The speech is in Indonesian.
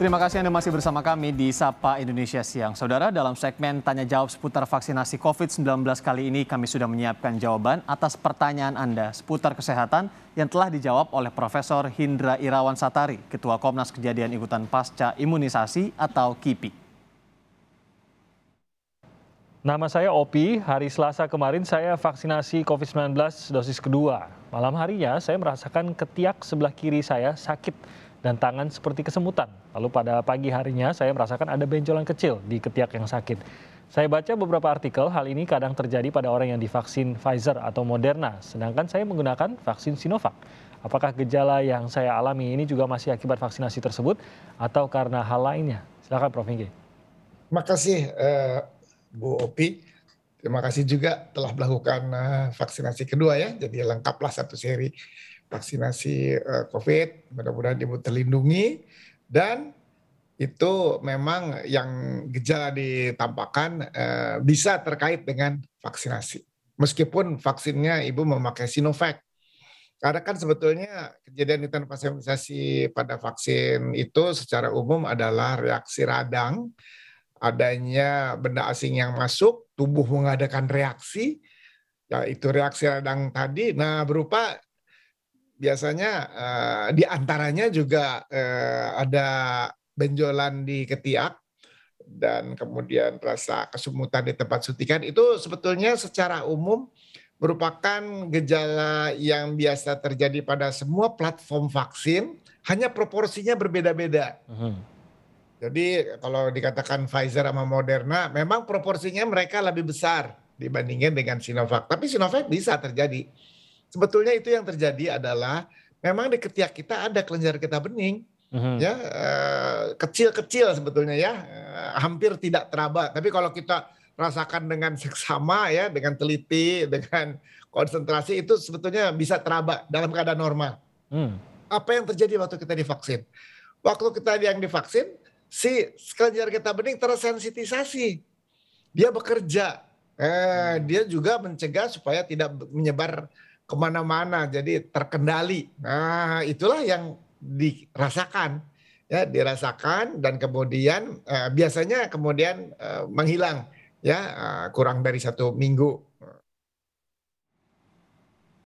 Terima kasih Anda masih bersama kami di Sapa Indonesia Siang. Saudara, dalam segmen Tanya Jawab seputar vaksinasi COVID-19 kali ini kami sudah menyiapkan jawaban atas pertanyaan Anda seputar kesehatan yang telah dijawab oleh Profesor Hindra Irawan Satari, Ketua Komnas Kejadian Ikutan Pasca Imunisasi atau KIPI. Nama saya Opi, hari Selasa kemarin saya vaksinasi COVID-19 dosis kedua. Malam harinya saya merasakan ketiak sebelah kiri saya sakit dan tangan seperti kesemutan. Lalu pada pagi harinya saya merasakan ada benjolan kecil di ketiak yang sakit. Saya baca beberapa artikel, hal ini kadang terjadi pada orang yang divaksin Pfizer atau Moderna, sedangkan saya menggunakan vaksin Sinovac. Apakah gejala yang saya alami ini juga masih akibat vaksinasi tersebut atau karena hal lainnya? Silakan Prof. Inge. Terima kasih uh, Bu Opi. Terima kasih juga telah melakukan uh, vaksinasi kedua ya. Jadi lengkaplah satu seri vaksinasi uh, COVID. Mudah-mudahan ibu terlindungi dan itu memang yang gejala ditampakkan uh, bisa terkait dengan vaksinasi. Meskipun vaksinnya ibu memakai Sinovac. Karena kan sebetulnya kejadian hutan pasterisasi pada vaksin itu secara umum adalah reaksi radang, adanya benda asing yang masuk, tubuh mengadakan reaksi, ya itu reaksi radang tadi. Nah, berupa biasanya uh, di antaranya juga uh, ada benjolan di ketiak dan kemudian rasa kesemutan di tempat suntikan itu sebetulnya secara umum merupakan gejala yang biasa terjadi pada semua platform vaksin, hanya proporsinya berbeda-beda. Mhm. Jadi kalau dikatakan Pfizer sama Moderna, memang proporsinya mereka lebih besar dibandingkan dengan Sinovac. Tapi Sinovac bisa terjadi sebetulnya itu yang terjadi adalah memang di ketiak kita ada kelenjar kita bening mm ya eh, kecil-kecil sebetulnya ya eh, hampir tidak teraba tapi kalau kita rasakan dengan seksama ya dengan teliti dengan konsentrasi itu sebetulnya bisa teraba dalam keadaan normal mm. apa yang terjadi waktu kita divaksin waktu kita yang divaksin si kelenjar kita bening tersensitisasi dia bekerja eh, hmm. dia juga mencegah supaya tidak menyebar kemana-mana, jadi terkendali. Nah, itulah yang dirasakan, ya dirasakan dan kemudian eh, biasanya kemudian eh, menghilang, ya eh, kurang dari satu minggu